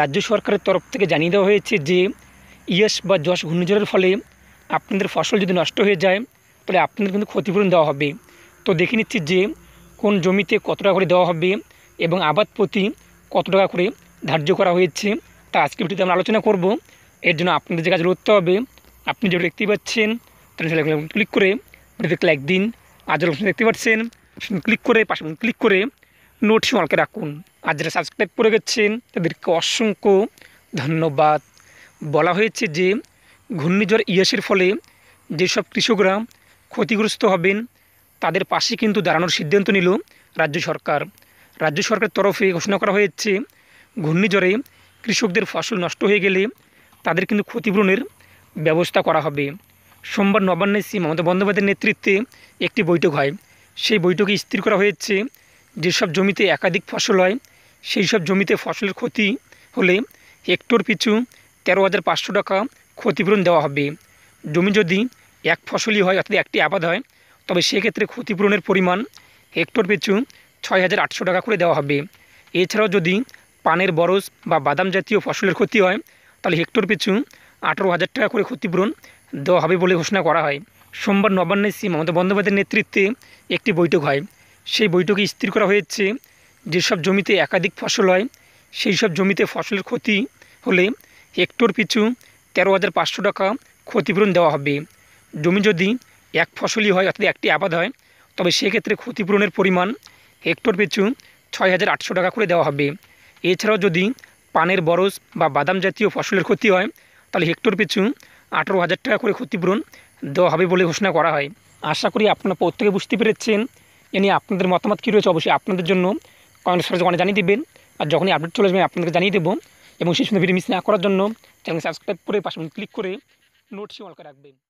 রাজ্য সরকারের তরফ থেকে জানিয়ে দেওয়া হয়েছে যে ইয়েস বা যশ ঘূর্ণিঝড়ের ফলে আপনাদের ফসল যদি নষ্ট হয়ে যায় তাহলে আপনাদের কিন্তু ক্ষতিপূরণ দেওয়া হবে তো দেখে নিচ্ছি যে কোন জমিতে কত টাকা করে দেওয়া হবে এবং আবাদ প্রতি কত টাকা করে ধার্য করা হয়েছে তা আজকে ভিডিওতে আমরা আলোচনা করব এর জন্য আপনাদের যে কাজ করতে হবে আপনি যেটা দেখতেই পাচ্ছেন ক্লিক করে ভিডিওতে লাইক দিন আর দেখতে পাচ্ছেন ক্লিক করে পাশে ক্লিক করে নোটি মালকে রাখুন আর যারা সাবস্ক্রাইব করে গেছেন তাদেরকে অসংখ্য ধন্যবাদ বলা হয়েছে যে ঘূর্ণিঝড় ইয়াসের ফলে যেসব কৃষকরা ক্ষতিগ্রস্ত হবেন তাদের পাশে কিন্তু দাঁড়ানোর সিদ্ধান্ত নিল রাজ্য সরকার রাজ্য সরকারের তরফে ঘোষণা করা হয়েছে ঘূর্ণিঝড়ে কৃষকদের ফসল নষ্ট হয়ে গেলে তাদের কিন্তু ক্ষতিপূরণের ব্যবস্থা করা হবে সোমবার নবান্নে সি মমতা বন্দ্যোপাধ্যায়ের নেতৃত্বে একটি বৈঠক হয় সেই বৈঠকে স্থির করা হয়েছে যেসব জমিতে একাধিক ফসল হয় সেই সব জমিতে ফসলের ক্ষতি হলে হেক্টর পিছু তেরো হাজার পাঁচশো টাকা ক্ষতিপূরণ দেওয়া হবে জমি যদি এক ফসলই হয় অর্থাৎ একটি আবাদ হয় তবে সেক্ষেত্রে ক্ষতিপূরণের পরিমাণ হেক্টর পিছু ছয় হাজার আটশো টাকা করে দেওয়া হবে এছাড়াও যদি পানের বরস বা বাদাম জাতীয় ফসলের ক্ষতি হয় তাহলে হেক্টর পিছু আঠেরো হাজার টাকা করে ক্ষতিপূরণ দেওয়া হবে বলে ঘোষণা করা হয় সোমবার নবান্নে সি মমতা বন্দ্যোপাধ্যায়ের নেতৃত্বে একটি বৈঠক হয় সেই বৈঠকে স্থির করা হয়েছে যেসব জমিতে একাধিক ফসল হয় সেই সব জমিতে ফসলের ক্ষতি হলে হেক্টর পিছু তেরো হাজার পাঁচশো টাকা ক্ষতিপূরণ দেওয়া হবে জমি যদি এক ফসলই হয় অর্থাৎ একটি আবাদ হয় তবে সেক্ষেত্রে ক্ষতিপূরণের পরিমাণ হেক্টর পিছু ছয় হাজার আটশো টাকা করে দেওয়া হবে এছাড়াও যদি পানের বরস বা বাদাম জাতীয় ফসলের ক্ষতি হয় তাহলে হেক্টর পিছু আঠেরো হাজার টাকা করে ক্ষতিপূরণ দেওয়া হবে বলে ঘোষণা করা হয় আশা করি আপনারা প্রত্যেকে বুঝতে পেরেছেন এ নিয়ে আপনাদের মতামত কী রয়েছে অবশ্যই আপনাদের জন্য কমেন্ট সরজ ওখানে জানিয়ে দেবেন আর যখনই আপডেট চলে আসবেন আপনাদেরকে জানিয়ে দেবো এবং সেই সুন্দর ভিডিও মিস না করার জন্য চ্যানেল সাবস্ক্রাইব করে পাশে ক্লিক করে নোটসি অল করে রাখবেন